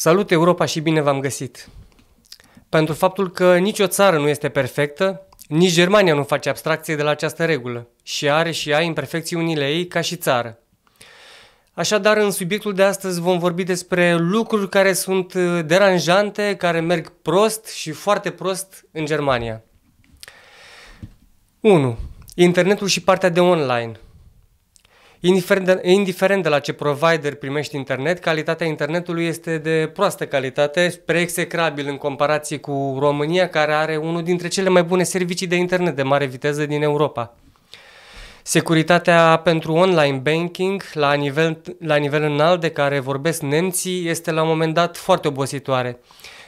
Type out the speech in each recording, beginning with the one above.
Salut Europa și bine v-am găsit! Pentru faptul că nicio țară nu este perfectă, nici Germania nu face abstracție de la această regulă și are și ea imperfecțiunile ei ca și țară. Așadar, în subiectul de astăzi vom vorbi despre lucruri care sunt uh, deranjante, care merg prost și foarte prost în Germania. 1. Internetul și partea de online – Indiferent de, indiferent de la ce provider primești internet, calitatea internetului este de proastă calitate, spre execrabil în comparație cu România, care are unul dintre cele mai bune servicii de internet de mare viteză din Europa. Securitatea pentru online banking la nivel, la nivel înalt de care vorbesc nemții este la un moment dat foarte obositoare.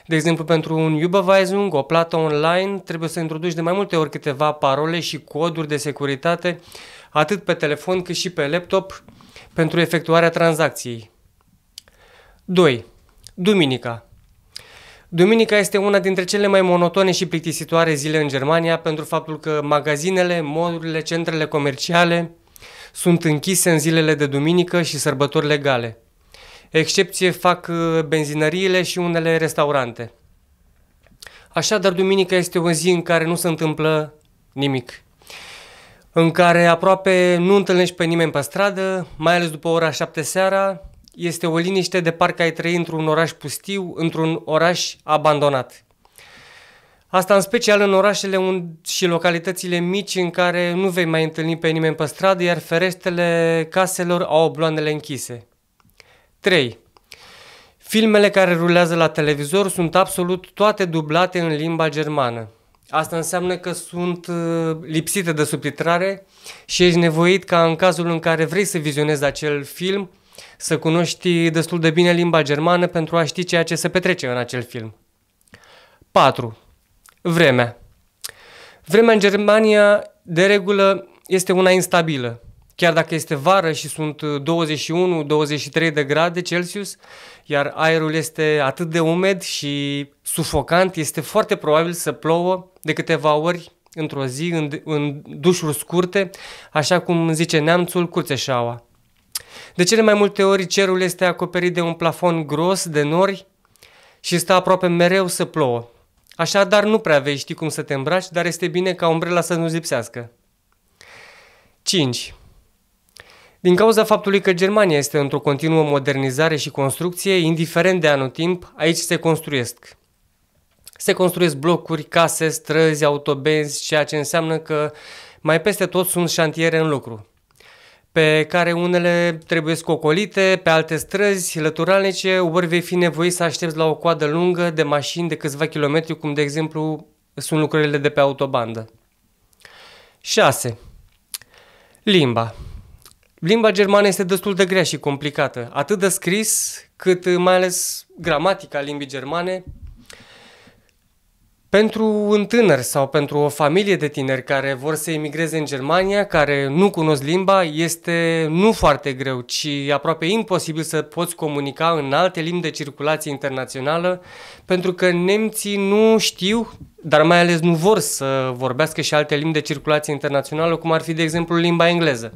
De exemplu, pentru un Ubervisung, o plată online, trebuie să introduci de mai multe ori câteva parole și coduri de securitate atât pe telefon cât și pe laptop, pentru efectuarea tranzacției. 2. Duminica Duminica este una dintre cele mai monotone și plictisitoare zile în Germania pentru faptul că magazinele, modurile, centrele comerciale sunt închise în zilele de duminică și sărbători legale. Excepție fac uh, benzinăriile și unele restaurante. Așadar, duminica este o zi în care nu se întâmplă nimic în care aproape nu întâlnești pe nimeni pe stradă, mai ales după ora 7 seara, este o liniște de parcă ai trăi într-un oraș pustiu, într-un oraș abandonat. Asta în special în orașele și localitățile mici în care nu vei mai întâlni pe nimeni pe stradă, iar ferestrele caselor au obloanele închise. 3. Filmele care rulează la televizor sunt absolut toate dublate în limba germană. Asta înseamnă că sunt uh, lipsite de subtitrare și ești nevoit ca în cazul în care vrei să vizionezi acel film să cunoști destul de bine limba germană pentru a ști ceea ce se petrece în acel film. 4. Vremea. Vremea în Germania, de regulă, este una instabilă. Chiar dacă este vară și sunt 21-23 uh, de grade Celsius, iar aerul este atât de umed și sufocant, este foarte probabil să plouă de câteva ori într-o zi, în, în dușuri scurte, așa cum zice neamțul curțeșaua. De cele mai multe ori cerul este acoperit de un plafon gros de nori și stă aproape mereu să plouă. Așadar nu prea vei ști cum să te îmbraci, dar este bine ca umbrela să nu-ți lipsească. 5. Din cauza faptului că Germania este într-o continuă modernizare și construcție, indiferent de anotimp, aici se construiesc. Se construiesc blocuri, case, străzi, autobenzi, ceea ce înseamnă că mai peste tot sunt șantiere în lucru, pe care unele trebuie scocolite, pe alte străzi lăturalnice, ori vei fi nevoit să aștepți la o coadă lungă de mașini de câțiva kilometri, cum de exemplu sunt lucrările de pe autobandă. 6. Limba Limba germană este destul de grea și complicată, atât de scris, cât uh, mai ales gramatica limbii germane. Pentru un tânăr sau pentru o familie de tineri care vor să emigreze în Germania, care nu cunosc limba, este nu foarte greu, ci aproape imposibil să poți comunica în alte limbi de circulație internațională, pentru că nemții nu știu, dar mai ales nu vor să vorbească și alte limbi de circulație internațională, cum ar fi, de exemplu, limba engleză.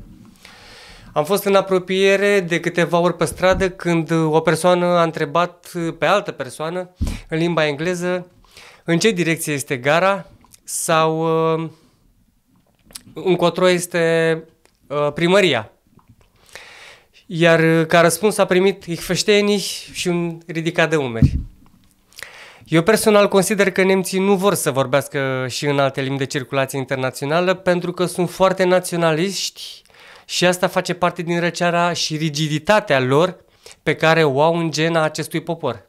Am fost în apropiere de câteva ori pe stradă când o persoană a întrebat pe altă persoană în limba engleză în ce direcție este gara sau uh, încotro este uh, primăria. Iar ca răspuns a primit ich verstehe și un ridicat de umeri. Eu personal consider că nemții nu vor să vorbească și în alte limbi de circulație internațională pentru că sunt foarte naționaliști și asta face parte din răceara și rigiditatea lor pe care o au în gena acestui popor.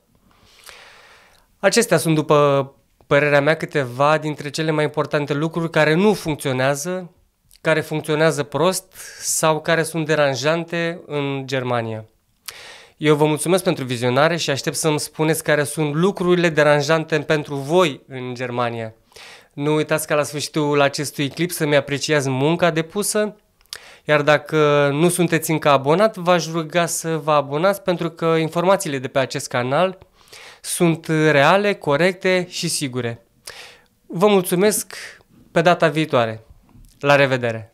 Acestea sunt, după părerea mea, câteva dintre cele mai importante lucruri care nu funcționează, care funcționează prost sau care sunt deranjante în Germania. Eu vă mulțumesc pentru vizionare și aștept să-mi spuneți care sunt lucrurile deranjante pentru voi în Germania. Nu uitați ca la sfârșitul acestui clip să-mi apreciați munca depusă iar dacă nu sunteți încă abonat, v-aș ruga să vă abonați pentru că informațiile de pe acest canal sunt reale, corecte și sigure. Vă mulțumesc pe data viitoare. La revedere!